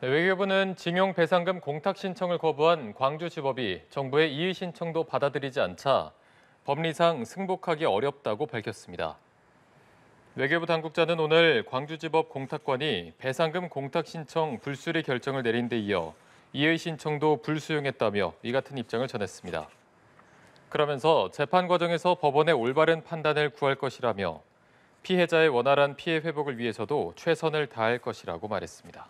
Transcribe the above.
네, 외교부는 징용 배상금 공탁 신청을 거부한 광주지법이 정부의 이의 신청도 받아들이지 않자 법리상 승복하기 어렵다고 밝혔습니다. 외교부 당국자는 오늘 광주지법 공탁관이 배상금 공탁 신청 불수리 결정을 내린 데 이어 이의 신청도 불수용했다며 이 같은 입장을 전했습니다. 그러면서 재판 과정에서 법원의 올바른 판단을 구할 것이라며 피해자의 원활한 피해 회복을 위해서도 최선을 다할 것이라고 말했습니다.